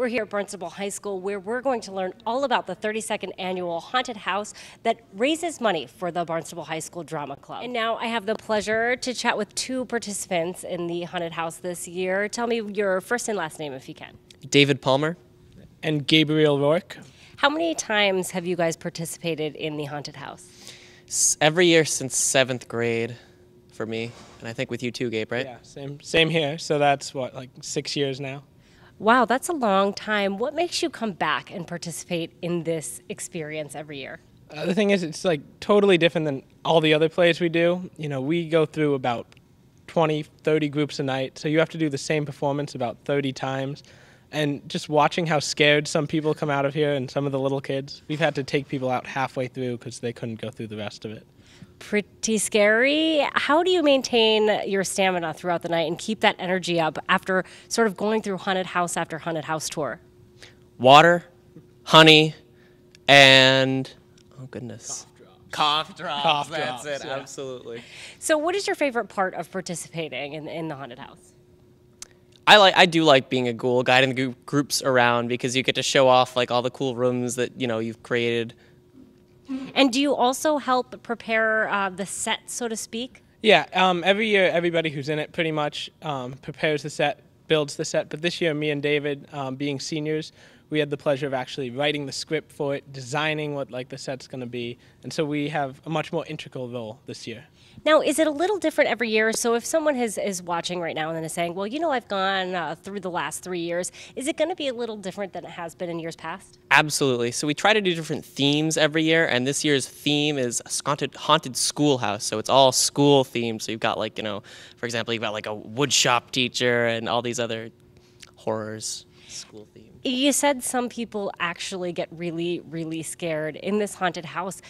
We're here at Burnsville High School where we're going to learn all about the 32nd annual haunted house that raises money for the Barnstable High School Drama Club. And now I have the pleasure to chat with two participants in the haunted house this year. Tell me your first and last name if you can. David Palmer. And Gabriel Rourke. How many times have you guys participated in the haunted house? Every year since seventh grade for me, and I think with you too, Gabe, right? Yeah, same same here. So that's what like six years now wow, that's a long time. What makes you come back and participate in this experience every year? Uh, the thing is, it's like totally different than all the other plays we do. You know, we go through about 20, 30 groups a night, so you have to do the same performance about 30 times. And just watching how scared some people come out of here and some of the little kids, we've had to take people out halfway through because they couldn't go through the rest of it pretty scary. How do you maintain your stamina throughout the night and keep that energy up after sort of going through haunted house after haunted house tour? Water, honey, and oh goodness. Cough drops. Cough drops. Cough That's drops, it. Yeah. Absolutely. So, what is your favorite part of participating in, in the haunted house? I like I do like being a ghoul, guiding the groups around because you get to show off like all the cool rooms that you know you've created. Mm-hmm. And do you also help prepare uh, the set, so to speak? Yeah, um, every year everybody who's in it pretty much um, prepares the set, builds the set. But this year, me and David, um, being seniors, we had the pleasure of actually writing the script for it, designing what like the set's going to be, and so we have a much more integral role this year. Now, is it a little different every year? So if someone has, is watching right now and then is saying, well, you know, I've gone uh, through the last three years, is it going to be a little different than it has been in years past? Absolutely. So we try to do different themes every year, and this year's theme is haunted, haunted schoolhouse. So it's all school themed. So you've got like, you know, for example, you've got like a woodshop teacher and all these other horrors, school themes you said some people actually get really, really scared in this haunted house.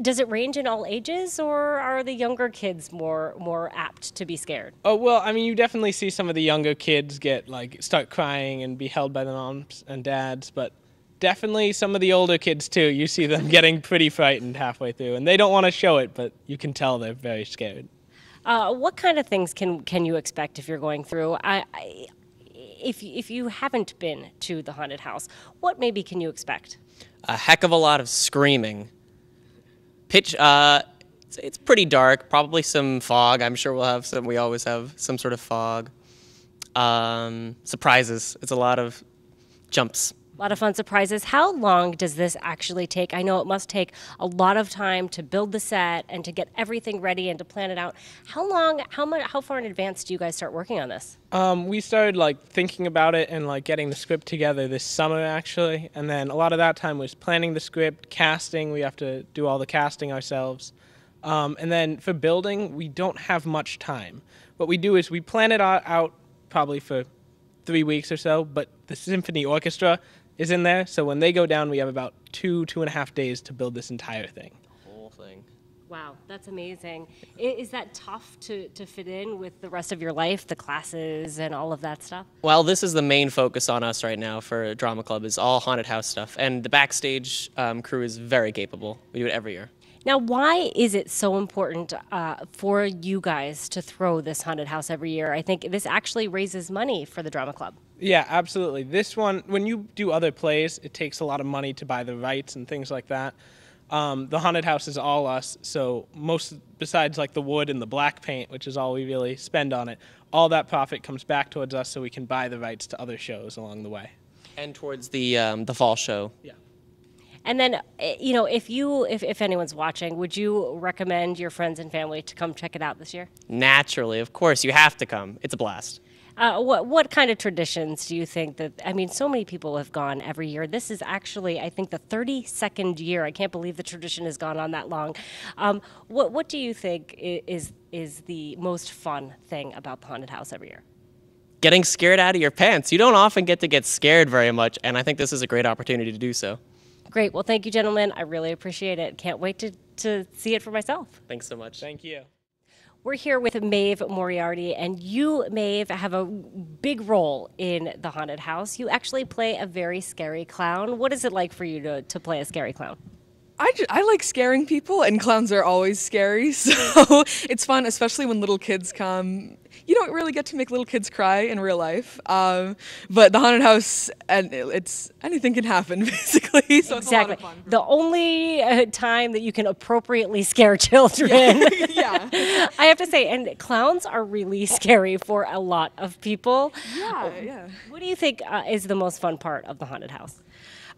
Does it range in all ages, or are the younger kids more more apt to be scared? Oh well, I mean, you definitely see some of the younger kids get like start crying and be held by the moms and dads, but definitely some of the older kids too. You see them getting pretty frightened halfway through, and they don't want to show it, but you can tell they're very scared. Uh, what kind of things can can you expect if you're going through? I, I, if, if you haven't been to the haunted house, what maybe can you expect? A heck of a lot of screaming. Pitch, uh, it's, it's pretty dark, probably some fog. I'm sure we'll have some, we always have some sort of fog. Um, surprises. It's a lot of jumps a lot of fun surprises. How long does this actually take? I know it must take a lot of time to build the set and to get everything ready and to plan it out. How long, how much, how far in advance do you guys start working on this? Um, we started like thinking about it and like getting the script together this summer actually, and then a lot of that time was planning the script, casting. We have to do all the casting ourselves. Um, and then for building, we don't have much time. What we do is we plan it out probably for three weeks or so, but the symphony orchestra, is in there. So when they go down, we have about two, two and a half days to build this entire thing. whole thing. Wow, that's amazing. Is that tough to, to fit in with the rest of your life, the classes and all of that stuff? Well, this is the main focus on us right now for Drama Club is all haunted house stuff. And the backstage um, crew is very capable. We do it every year. Now, why is it so important uh, for you guys to throw this haunted house every year? I think this actually raises money for the Drama Club. Yeah, absolutely. This one, when you do other plays, it takes a lot of money to buy the rights and things like that. Um, the haunted house is all us, so most besides like the wood and the black paint, which is all we really spend on it, all that profit comes back towards us, so we can buy the rights to other shows along the way. And towards the um, the fall show. Yeah. And then, eh, you know, if you, if, if anyone's watching, would you recommend your friends and family to come check it out this year? Naturally, of course, you have to come. It's a blast. Uh, what what kind of traditions do you think that? I mean, so many people have gone every year. This is actually, I think, the 32nd year. I can't believe the tradition has gone on that long. Um, what what do you think is is the most fun thing about the haunted house every year? Getting scared out of your pants. You don't often get to get scared very much, and I think this is a great opportunity to do so. Great. Well, thank you, gentlemen. I really appreciate it. Can't wait to, to see it for myself. Thanks so much. Thank you. We're here with Maeve Moriarty, and you, Maeve, have a big role in The Haunted House. You actually play a very scary clown. What is it like for you to, to play a scary clown? I, just, I like scaring people, and clowns are always scary, so it's fun, especially when little kids come. You don't really get to make little kids cry in real life, um, but the haunted house, and it's anything can happen basically. So exactly. The only uh, time that you can appropriately scare children. yeah. yeah. I have to say, and clowns are really scary for a lot of people. Yeah. yeah. What do you think uh, is the most fun part of the haunted house?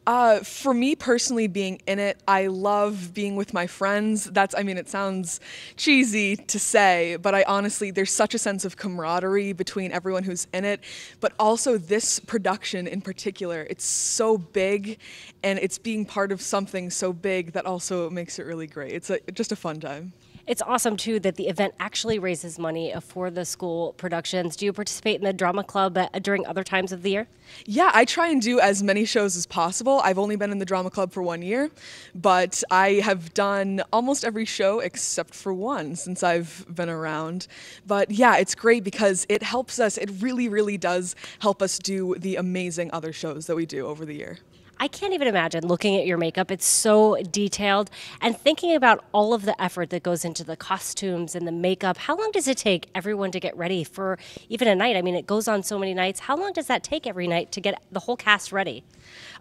Uh, for me personally, being in it, I love being with my friends. That's, I mean, it sounds cheesy to say, but I honestly, there's such a sense of camaraderie between everyone who's in it. But also, this production in particular, it's so big and it's being part of something so big that also makes it really great. It's a, just a fun time. It's awesome too that the event actually raises money uh, for the school productions. Do you participate in the drama club uh, during other times of the year? Yeah, I try and do as many shows as possible. I've only been in the drama club for one year, but I have done almost every show except for one since I've been around. But yeah, it's great because it helps us. It really, really does help us do the amazing other shows that we do over the year. I can't even imagine looking at your makeup. It's so detailed and thinking about all of the effort that goes into the costumes and the makeup. How long does it take everyone to get ready for even a night? I mean, it goes on so many nights. How long does that take every night to get the whole cast ready?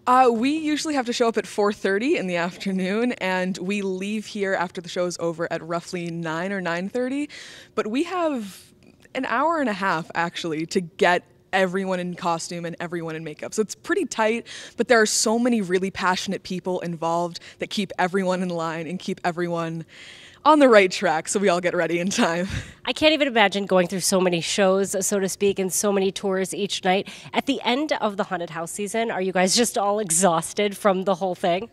Uh, we usually have to show up at 4:30 in the afternoon, and we leave here after the show is over at roughly 9 or 9:30. But we have an hour and a half actually to get everyone in costume and everyone in makeup. So it's pretty tight, but there are so many really passionate people involved that keep everyone in line and keep everyone on the right track so we all get ready in time. I can't even imagine going through so many shows, so to speak, and so many tours each night. At the end of the haunted house season, are you guys just all exhausted from the whole thing?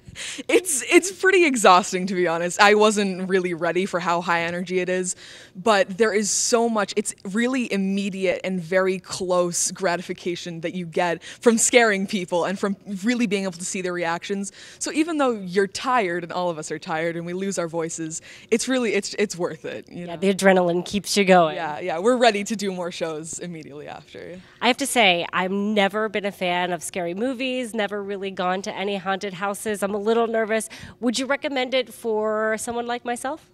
It's it's pretty exhausting to be honest. I wasn't really ready for how high energy it is, but there is so much. It's really immediate and very close gratification that you get from scaring people and from really being able to see their reactions. So even though you're tired and all of us are tired and we lose our voices, it's really it's it's worth it. yeah, know? the adrenaline keeps keeps you going. Yeah, yeah. We're ready to do more shows immediately after. I have to say, I've never been a fan of scary movies, never really gone to any haunted houses. I'm a little nervous. Would you recommend it for someone like myself?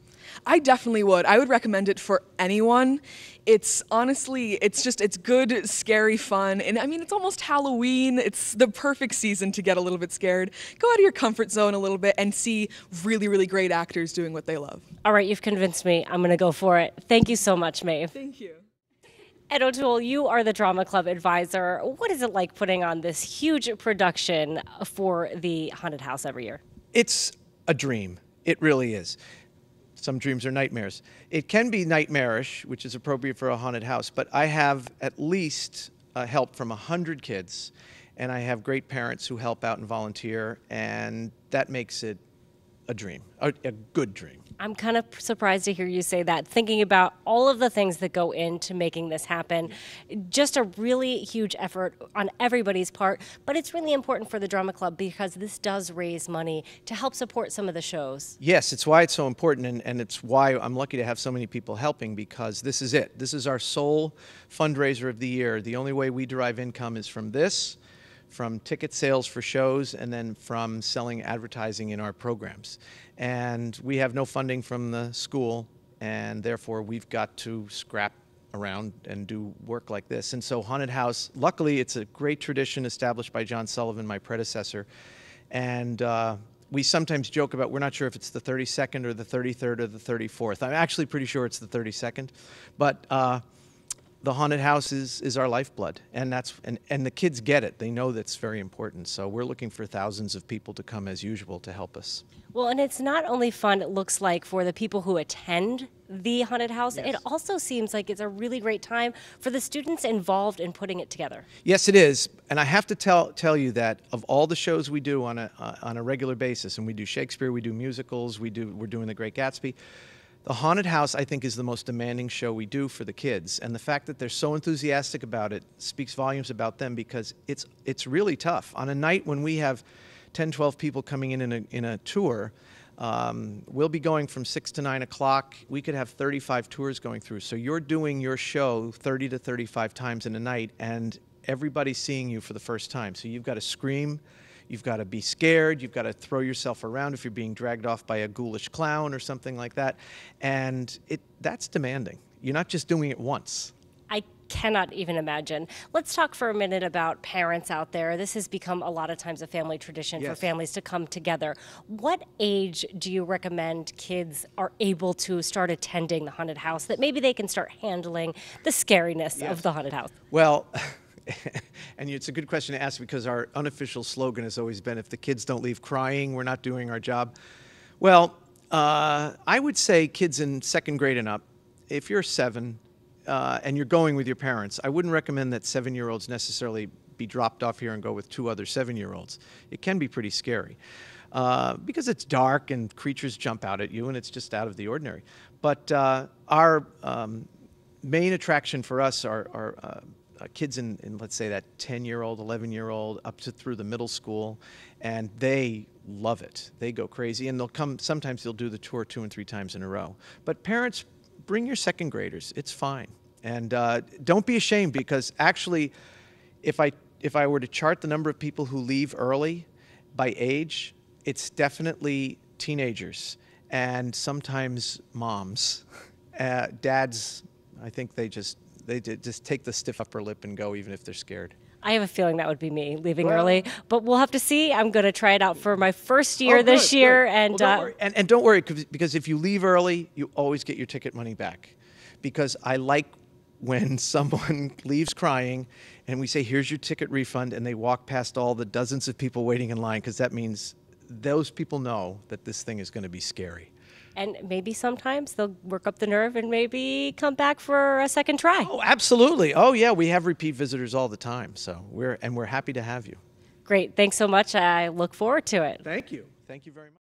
I definitely would. I would recommend it for anyone. It's honestly, it's just, it's good, scary fun. And I mean, it's almost Halloween. It's the perfect season to get a little bit scared. Go out of your comfort zone a little bit and see really, really great actors doing what they love. All right, you've convinced me. I'm going to go for it. Thank you so much, Maeve. Thank you. Ed O'Toole, you are the Drama Club advisor. What is it like putting on this huge production for the Haunted House every year? It's a dream. It really is some dreams are nightmares. It can be nightmarish, which is appropriate for a haunted house, but I have at least uh, help from 100 kids, and I have great parents who help out and volunteer, and that makes it a dream, a, a good dream. I'm kind of surprised to hear you say that, thinking about all of the things that go into making this happen. Just a really huge effort on everybody's part, but it's really important for the Drama Club because this does raise money to help support some of the shows. Yes, it's why it's so important, and, and it's why I'm lucky to have so many people helping because this is it. This is our sole fundraiser of the year. The only way we derive income is from this from ticket sales for shows and then from selling advertising in our programs. And we have no funding from the school, and therefore we've got to scrap around and do work like this. And so Haunted House, luckily it's a great tradition established by John Sullivan, my predecessor. And uh, we sometimes joke about we're not sure if it's the 32nd or the 33rd or the 34th. I'm actually pretty sure it's the 32nd. But uh, the haunted house is, is our lifeblood. And, that's, and, and the kids get it. They know that's very important. So we're looking for thousands of people to come as usual to help us. Well, and it's not only fun, it looks like, for the people who attend the haunted house. Yes. It also seems like it's a really great time for the students involved in putting it together. Yes, it is. And I have to tell tell you that of all the shows we do on a uh, on a regular basis, and we do Shakespeare, we do musicals, we do we're doing The Great Gatsby. The Haunted House, I think, is the most demanding show we do for the kids. And the fact that they're so enthusiastic about it speaks volumes about them because it's, it's really tough. On a night when we have 10, 12 people coming in in a, in a tour, um, we'll be going from 6 to 9 o'clock. We could have 35 tours going through. So you're doing your show 30 to 35 times in a night, and everybody's seeing you for the first time. So you've got to scream You've got to be scared. You've got to throw yourself around if you're being dragged off by a ghoulish clown or something like that. And it, that's demanding. You're not just doing it once. I cannot even imagine. Let's talk for a minute about parents out there. This has become a lot of times a family tradition yes. for families to come together. What age do you recommend kids are able to start attending the haunted house that maybe they can start handling the scariness yes. of the haunted house? Well, and it's a good question to ask because our unofficial slogan has always been if the kids don't leave crying, we're not doing our job. Well, uh, I would say kids in second grade and up, if you're seven uh, and you're going with your parents, I wouldn't recommend that seven year olds necessarily be dropped off here and go with two other seven year olds. It can be pretty scary. Uh, because it's dark and creatures jump out at you and it's just out of the ordinary. But uh, our um, main attraction for us are, are uh, uh, kids in, in, let's say that 10 year old 11 year old up to through the middle school and they love it they go crazy and they'll come sometimes they'll do the tour two and three times in a row but parents bring your second graders it's fine and uh, don't be ashamed because actually if i if i were to chart the number of people who leave early by age it's definitely teenagers and sometimes moms uh, dads i think they just they just take the stiff upper lip and go, even if they're scared. I have a feeling that would be me leaving well, early, but we'll have to see. I'm going to try it out for my first year oh, good, this year, good. and, well, don't uh, and and don't worry because if you leave early, you always get your ticket money back. Because I like when someone leaves crying, and we say, "Here's your ticket refund," and they walk past all the dozens of people waiting in line, because that means those people know that this thing is going to be scary and maybe sometimes they'll work up the nerve and maybe come back for a second try. Oh, absolutely. Oh, yeah, we have repeat visitors all the time. So we're and we're happy to have you. Great. Thanks so much. I look forward to it. Thank you. Thank you very much.